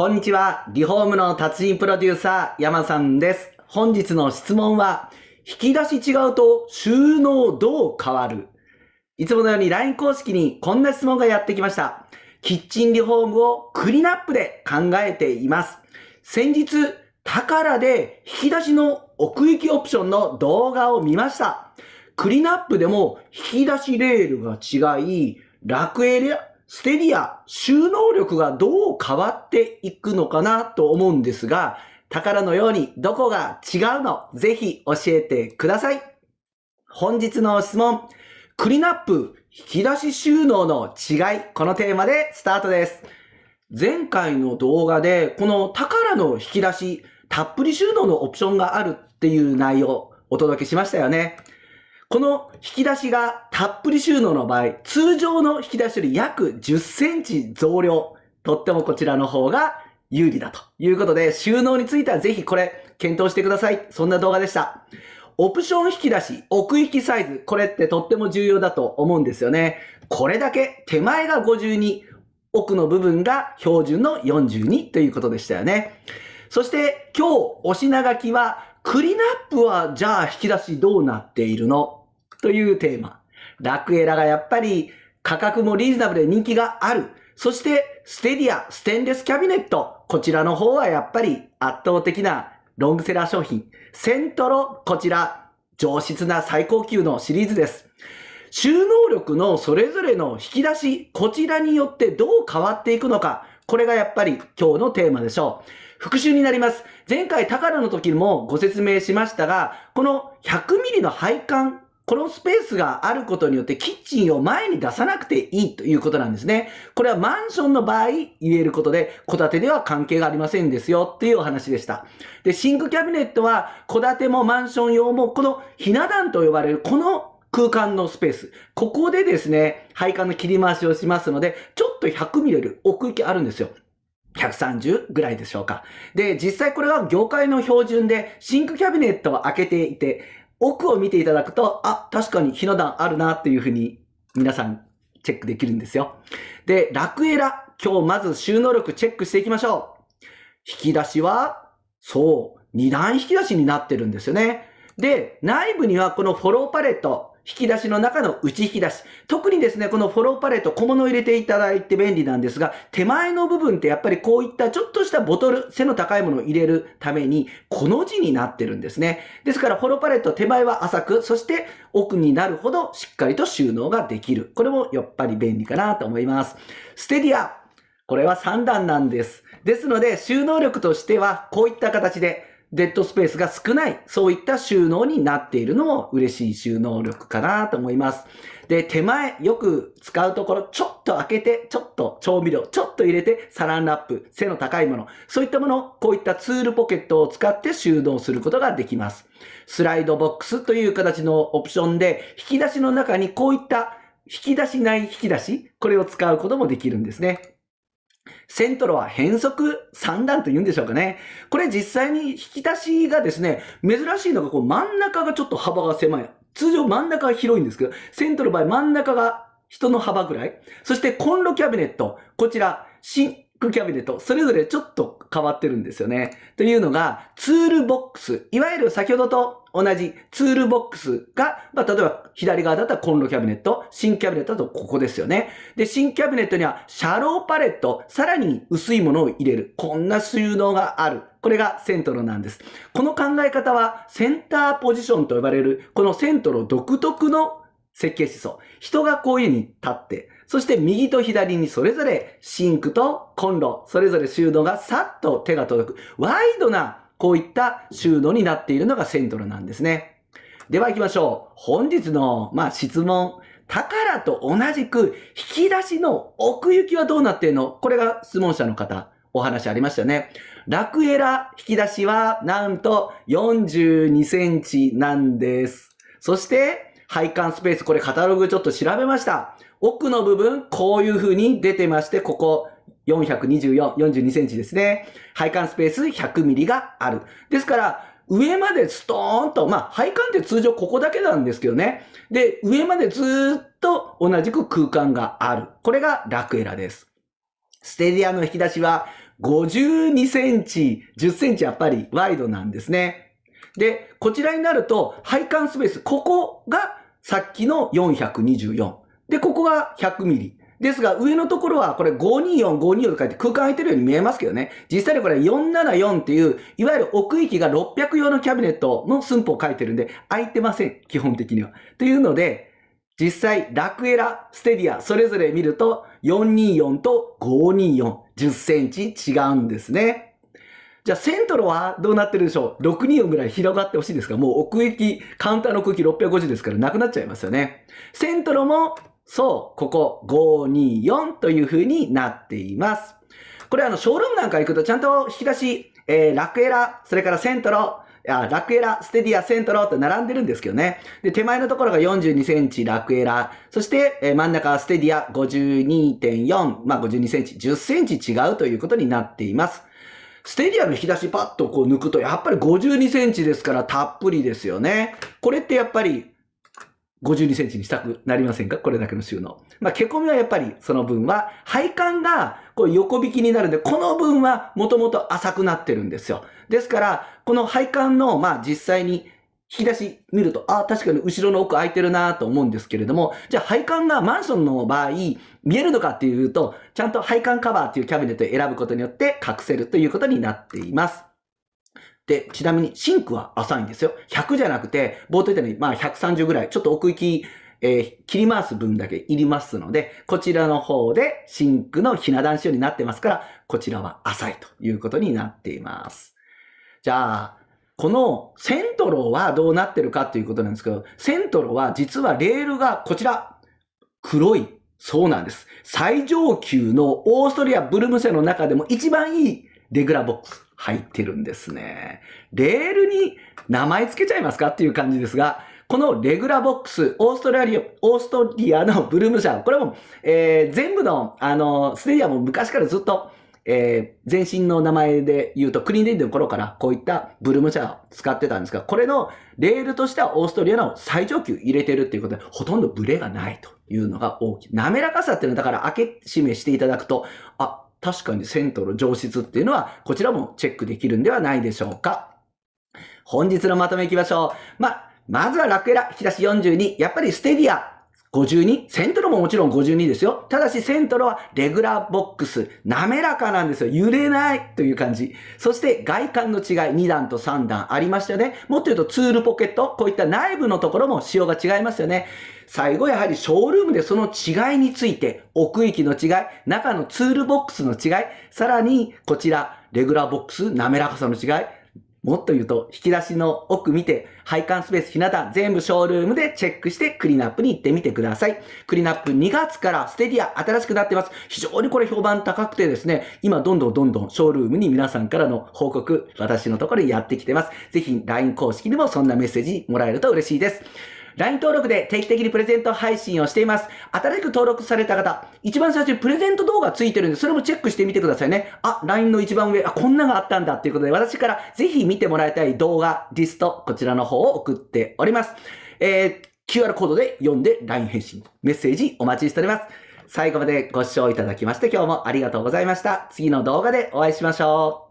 こんにちは。リフォームの達人プロデューサー、山さんです。本日の質問は、引き出し違うと収納どう変わるいつものように LINE 公式にこんな質問がやってきました。キッチンリフォームをクリナップで考えています。先日、宝で引き出しの奥行きオプションの動画を見ました。クリナップでも引き出しレールが違い、楽エリア、ステリア、収納力がどう変わっていくのかなと思うんですが、宝のようにどこが違うのぜひ教えてください。本日の質問、クリナップ、引き出し収納の違い、このテーマでスタートです。前回の動画で、この宝の引き出し、たっぷり収納のオプションがあるっていう内容、お届けしましたよね。この引き出しがたっぷり収納の場合、通常の引き出しより約10センチ増量。とってもこちらの方が有利だということで、収納についてはぜひこれ検討してください。そんな動画でした。オプション引き出し、奥行きサイズ、これってとっても重要だと思うんですよね。これだけ手前が52、奥の部分が標準の42ということでしたよね。そして今日お品書きは、クリナップはじゃあ引き出しどうなっているのというテーマ。楽エラがやっぱり価格もリーズナブルで人気がある。そして、ステディア、ステンレスキャビネット。こちらの方はやっぱり圧倒的なロングセラー商品。セントロ、こちら、上質な最高級のシリーズです。収納力のそれぞれの引き出し、こちらによってどう変わっていくのか。これがやっぱり今日のテーマでしょう。復習になります。前回高野の時もご説明しましたが、この 100mm の配管このスペースがあることによってキッチンを前に出さなくていいということなんですね。これはマンションの場合言えることで、戸建てでは関係がありませんですよっていうお話でした。で、シンクキャビネットは戸建てもマンション用もこのひな壇と呼ばれるこの空間のスペース。ここでですね、配管の切り回しをしますので、ちょっと100ミリより奥行きあるんですよ。130ぐらいでしょうか。で、実際これは業界の標準でシンクキャビネットを開けていて、奥を見ていただくと、あ、確かにひな壇あるなっていうふうに皆さんチェックできるんですよ。で、楽エラ。今日まず収納力チェックしていきましょう。引き出しは、そう、2段引き出しになってるんですよね。で、内部にはこのフォローパレット、引き出しの中の内引き出し。特にですね、このフォローパレット、小物を入れていただいて便利なんですが、手前の部分ってやっぱりこういったちょっとしたボトル、背の高いものを入れるために、この字になってるんですね。ですからフォローパレット手前は浅く、そして奥になるほどしっかりと収納ができる。これもやっぱり便利かなと思います。ステディア。これは3段なんです。ですので、収納力としては、こういった形で、デッドスペースが少ない、そういった収納になっているのも嬉しい収納力かなと思います。で、手前、よく使うところ、ちょっと開けて、ちょっと調味料、ちょっと入れて、サランラップ、背の高いもの、そういったもの、こういったツールポケットを使って収納することができます。スライドボックスという形のオプションで、引き出しの中にこういった引き出しない引き出し、これを使うこともできるんですね。セントロは変則三段と言うんでしょうかね。これ実際に引き出しがですね、珍しいのがこう真ん中がちょっと幅が狭い。通常真ん中は広いんですけど、セントの場合真ん中が人の幅ぐらい。そしてコンロキャビネット、こちら、シンクキャビネット、それぞれちょっと変わってるんですよね。というのが、ツールボックス、いわゆる先ほどと同じツールボックスが、まあ、例えば左側だったらコンロキャビネット、新キャビネットだとここですよね。で、新キャビネットにはシャローパレット、さらに薄いものを入れる。こんな収納がある。これがセントロなんです。この考え方はセンターポジションと呼ばれる、このセントロ独特の設計思想。人がこういうに立って、そして右と左にそれぞれシンクとコンロ、それぞれ収納がさっと手が届く。ワイドなこういった収納になっているのがセントルなんですね。では行きましょう。本日の、まあ、質問。宝と同じく、引き出しの奥行きはどうなってんのこれが質問者の方、お話ありましたね。ラクエラ引き出しは、なんと42センチなんです。そして、配管スペース、これカタログちょっと調べました。奥の部分、こういう風に出てまして、ここ、424、42センチですね。配管スペース100ミリがある。ですから、上までストーンと、まあ、配管って通常ここだけなんですけどね。で、上までずっと同じく空間がある。これがラクエラです。ステディアの引き出しは52センチ、10センチやっぱりワイドなんですね。で、こちらになると、配管スペース、ここがさっきの424。で、ここが100ミリ。ですが、上のところは、これ524、524と書いて空間空いてるように見えますけどね。実際にこれ474っていう、いわゆる奥行きが600用のキャビネットの寸法を書いてるんで、空いてません。基本的には。というので、実際、ラクエラ、ステディア、それぞれ見ると、424と524、10センチ違うんですね。じゃあ、セントロはどうなってるでしょう ?624 ぐらい広がってほしいですが、もう奥行き、カウンターの空気650ですからなくなっちゃいますよね。セントロもそう、ここ524という風になっています。これあの、ショールームなんか行くとちゃんと引き出し、えー、ラクエラ、それからセントロ、あラクエラ、ステディア、セントロって並んでるんですけどね。で、手前のところが42センチラクエラ。そして、えー、真ん中はステディア52.4、まあ52センチ、10センチ違うということになっています。ステディアの引き出しパッとこう抜くと、やっぱり52センチですからたっぷりですよね。これってやっぱり52センチにしたくなりませんかこれだけの収納。まあ、毛込みはやっぱりその分は、配管がこう横引きになるんで、この分はもともと浅くなってるんですよ。ですから、この配管の、まあ、実際に引き出し見ると、ああ、確かに後ろの奥空いてるなと思うんですけれども、じゃあ配管がマンションの場合、見えるのかっていうと、ちゃんと配管カバーっていうキャビネットを選ぶことによって隠せるということになっています。で、ちなみにシンクは浅いんですよ。100じゃなくて、冒頭言ったように、まあ130ぐらい、ちょっと奥行き、えー、切り回す分だけいりますので、こちらの方でシンクのひな壇仕様になってますから、こちらは浅いということになっています。じゃあ、このセントロはどうなってるかということなんですけど、セントロは実はレールがこちら、黒いそうなんです。最上級のオーストリア・ブルムセの中でも一番いいレグラボックス入ってるんですね。レールに名前付けちゃいますかっていう感じですが、このレグラボックス、オーストラリア、オーストリアのブルームシャン、これも、えー、全部の、あの、ステディアも昔からずっと、えー、前身の名前で言うと、クリーンデイの頃からこういったブルームシャンを使ってたんですが、これのレールとしてはオーストリアの最上級入れてるっていうことで、ほとんどブレがないというのが大きい。滑らかさっていうのは、だから開け閉めしていただくと、あ、確かに銭湯の上質っていうのは、こちらもチェックできるんではないでしょうか。本日のまとめいきましょう。ま、まずは楽屋、ラ、引き出し42、やっぱりステディア。52? セントロももちろん52ですよ。ただしセントロはレギュラーボックス。滑らかなんですよ。揺れないという感じ。そして外観の違い、2段と3段ありましたよね。もっと言うとツールポケット、こういった内部のところも仕様が違いますよね。最後やはりショールームでその違いについて、奥行きの違い、中のツールボックスの違い、さらにこちら、レギュラーボックス、滑らかさの違い、もっと言うと、引き出しの奥見て、配管スペース、ひなた、全部ショールームでチェックして、クリーナップに行ってみてください。クリーナップ2月からステディア新しくなってます。非常にこれ評判高くてですね、今どんどんどんどんショールームに皆さんからの報告、私のところにやってきてます。ぜひ LINE 公式でもそんなメッセージもらえると嬉しいです。LINE 登録で定期的にプレゼント配信をしています。新しく登録された方、一番最初にプレゼント動画ついてるんで、それもチェックしてみてくださいね。あ、LINE の一番上、あ、こんながあったんだっていうことで、私からぜひ見てもらいたい動画、リスト、こちらの方を送っております。えー、QR コードで読んで LINE 返信、メッセージお待ちしております。最後までご視聴いただきまして今日もありがとうございました。次の動画でお会いしましょう。